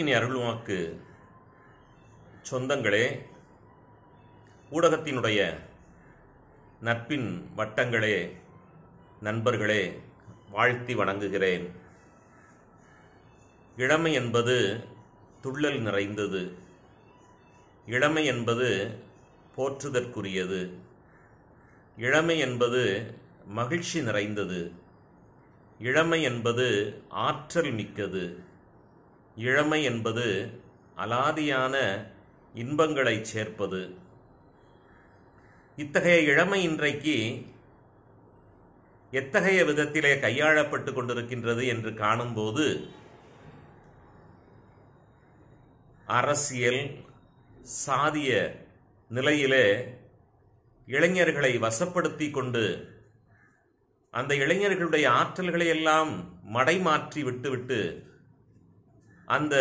இயேசுக்கினி அருள்வாக்கு சொந்தங்களே ஊடகத்தினுடைய நட்பின் வட்டங்களே நண்பர்களே வாழ்த்தி வணங்குகிறேன் இளமை என்பது துள்ளல் நிறைந்தது இளமை என்பது போற்றுதற்குரியது இளமை என்பது மகிழ்ச்சி நிறைந்தது இளமை என்பது ஆற்றல் மிக்கது இளமை என்பது அலாதியான இன்பங்களை சேர்ப்பது இத்தகைய இளமை இன்றைக்கு எத்தகைய விதத்திலே கையாளப்பட்டு கொண்டிருக்கின்றது என்று காணும்போது அரசியல் சாதிய நிலையிலே இளைஞர்களை வசப்படுத்தி கொண்டு அந்த இளைஞர்களுடைய ஆற்றல்களை எல்லாம் மடைமாற்றி விட்டுவிட்டு அந்த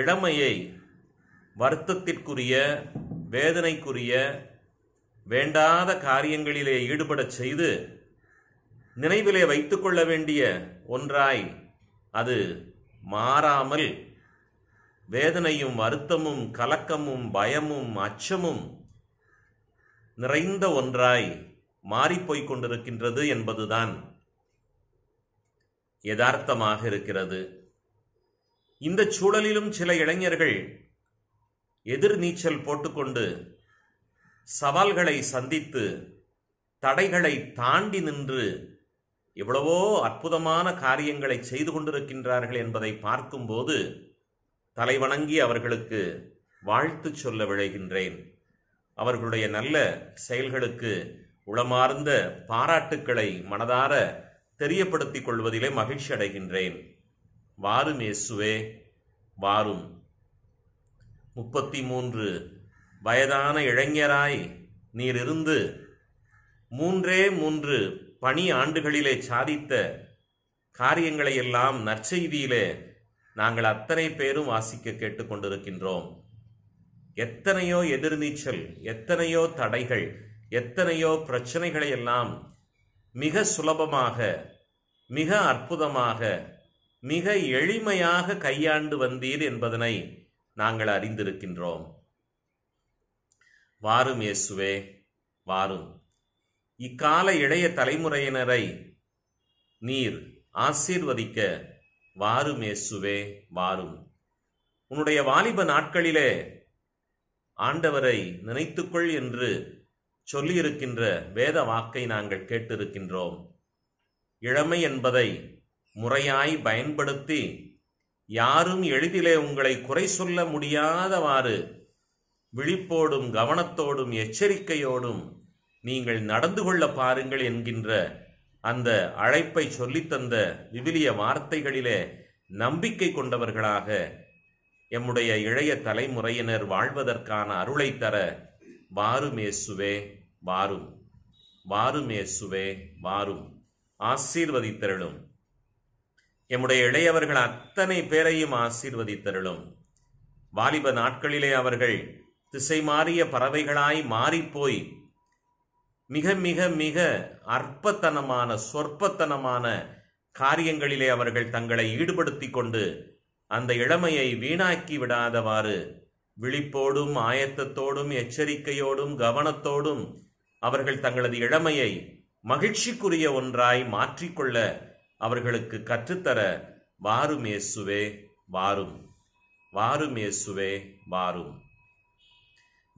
இளமையை வருத்தத்திற்குரிய வேதனைக்குரிய வேண்டாத காரியங்களிலே ஈடுபடச் செய்து நினைவிலே வைத்து கொள்ள வேண்டிய ஒன்றாய் அது மாறாமல் வேதனையும் வருத்தமும் கலக்கமும் பயமும் அச்சமும் நிறைந்த ஒன்றாய் மாறிப்போய்க் கொண்டிருக்கின்றது என்பதுதான் யதார்த்தமாக இருக்கிறது இந்த சூழலிலும் சில இளைஞர்கள் எதிர்நீச்சல் போட்டுக்கொண்டு சவால்களை சந்தித்து தடைகளை தாண்டி நின்று எவ்வளவோ அற்புதமான காரியங்களை செய்து கொண்டிருக்கின்றார்கள் என்பதை பார்க்கும்போது தலைவணங்கி அவர்களுக்கு வாழ்த்து சொல்ல விழைகின்றேன் அவர்களுடைய நல்ல செயல்களுக்கு உளமார்ந்த பாராட்டுக்களை மனதார தெரியப்படுத்திக் கொள்வதிலே மகிழ்ச்சி அடைகின்றேன் வாரு மேசுவே வாரும் முப்பத்தி மூன்று வயதான இளைஞராய் நீர் இருந்து மூன்றே மூன்று பணி ஆண்டுகளிலே சாதித்த காரியங்களை எல்லாம் நற்செய்தியிலே நாங்கள் அத்தனை பேரும் வாசிக்க கேட்டுக்கொண்டிருக்கின்றோம் எத்தனையோ எதிர்நீச்சல் எத்தனையோ தடைகள் எத்தனையோ பிரச்சனைகளை எல்லாம் மிக சுலபமாக மிக அற்புதமாக மிக எளிமையாக கையாண்டு வந்தீர் என்பதனை நாங்கள் அறிந்திருக்கின்றோம் வாரும் இயேசுவே வாரும் இக்கால இளைய தலைமுறையினரை நீர் ஆசீர்வதிக்க வாரும் இயேசுவே வாரும் உன்னுடைய வாலிப நாட்களிலே ஆண்டவரை நினைத்துக்கொள் என்று சொல்லியிருக்கின்ற வேத வாக்கை நாங்கள் கேட்டிருக்கின்றோம் இளமை என்பதை முறையாய் பயன்படுத்தி யாரும் எளிதிலே உங்களை குறை சொல்ல முடியாதவாறு விழிப்போடும் கவனத்தோடும் எச்சரிக்கையோடும் நீங்கள் நடந்து கொள்ள பாருங்கள் என்கின்ற அந்த அழைப்பை சொல்லித்தந்த விவிலிய வார்த்தைகளிலே நம்பிக்கை கொண்டவர்களாக எம்முடைய இளைய தலைமுறையினர் வாழ்வதற்கான அருளை தர வாருமேசுவே வாரும் வாருமேசுவே வாரும் ஆசீர்வதித்தருளும் எம்முடைய இளையவர்கள் அத்தனை பேரையும் ஆசீர்வதித்தருளும் வாலிப நாட்களிலே அவர்கள் திசை மாறிய பறவைகளாய் மாறிப்போய் மிக மிக மிக அற்பத்தனமான சொற்பத்தனமான காரியங்களிலே அவர்கள் தங்களை ஈடுபடுத்தி கொண்டு அந்த இளமையை வீணாக்கி விடாதவாறு விழிப்போடும் ஆயத்தத்தோடும் எச்சரிக்கையோடும் கவனத்தோடும் அவர்கள் தங்களது இளமையை மகிழ்ச்சிக்குரிய ஒன்றாய் மாற்றிக்கொள்ள அவர்களுக்கு கற்றுத்தர வாரும் இயேசுவே வாரும் வாரும் இயேசுவே வாரும்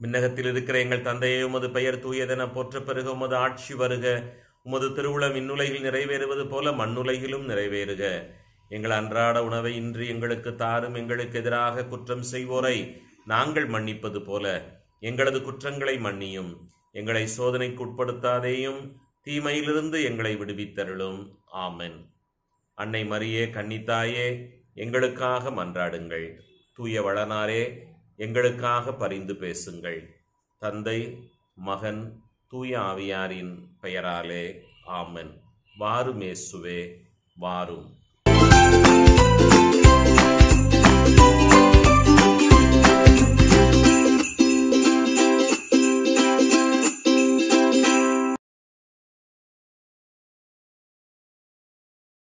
மின்னகத்தில் இருக்கிற எங்கள் தந்தையை உமது பெயர் தூயதென போற்ற பிறகு உமது ஆட்சி வருக உமது திருவுளம் இன்னுலகில் நிறைவேறுவது போல மண்ணுலையிலும் நிறைவேறுக எங்கள் அன்றாட உணவை இன்றி எங்களுக்கு தாரும் எங்களுக்கு எதிராக குற்றம் செய்வோரை நாங்கள் மன்னிப்பது போல எங்களது குற்றங்களை மன்னியும் எங்களை சோதனைக்கு உட்படுத்தாதேயும் தீமையிலிருந்து எங்களை விடுவித்தருளும் ஆமென் அன்னை மரியே கன்னித்தாயே எங்களுக்காக மன்றாடுங்கள் தூய வளனாரே எங்களுக்காக பரிந்து பேசுங்கள் தந்தை மகன் தூய ஆவியாரின் பெயராலே ஆமன் வாருமேசுவே வாரும்